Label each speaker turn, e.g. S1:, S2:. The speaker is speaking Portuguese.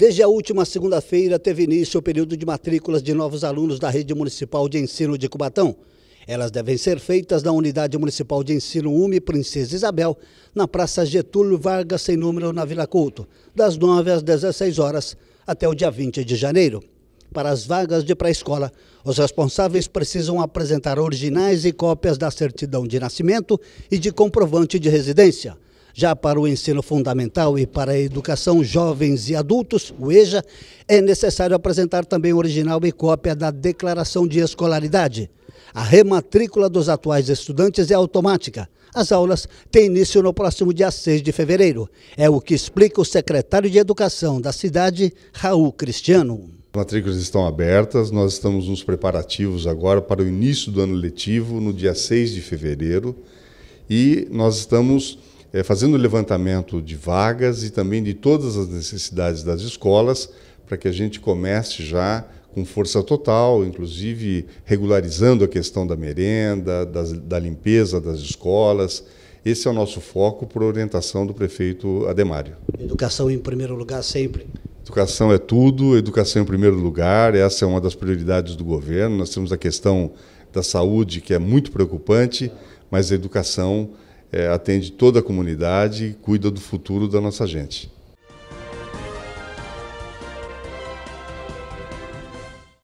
S1: Desde a última segunda-feira teve início o período de matrículas de novos alunos da Rede Municipal de Ensino de Cubatão. Elas devem ser feitas na Unidade Municipal de Ensino UME Princesa Isabel, na Praça Getúlio Vargas, sem número, na Vila Couto, das 9 às 16 horas até o dia 20 de janeiro. Para as vagas de pré-escola, os responsáveis precisam apresentar originais e cópias da certidão de nascimento e de comprovante de residência. Já para o ensino fundamental e para a educação jovens e adultos, o EJA, é necessário apresentar também original e cópia da declaração de escolaridade. A rematrícula dos atuais estudantes é automática. As aulas têm início no próximo dia 6 de fevereiro. É o que explica o secretário de Educação da cidade,
S2: Raul Cristiano. As matrículas estão abertas, nós estamos nos preparativos agora para o início do ano letivo, no dia 6 de fevereiro, e nós estamos é, fazendo o levantamento de vagas e também de todas as necessidades das escolas, para que a gente comece já com força total, inclusive regularizando a questão da merenda, das, da limpeza das escolas. Esse é o nosso foco por orientação do prefeito Ademário.
S3: Educação em primeiro
S2: lugar sempre. Educação é tudo, educação em primeiro lugar, essa é uma das prioridades do governo. Nós temos a questão da saúde, que é muito preocupante, mas a educação é, atende toda a comunidade e cuida do futuro da nossa gente.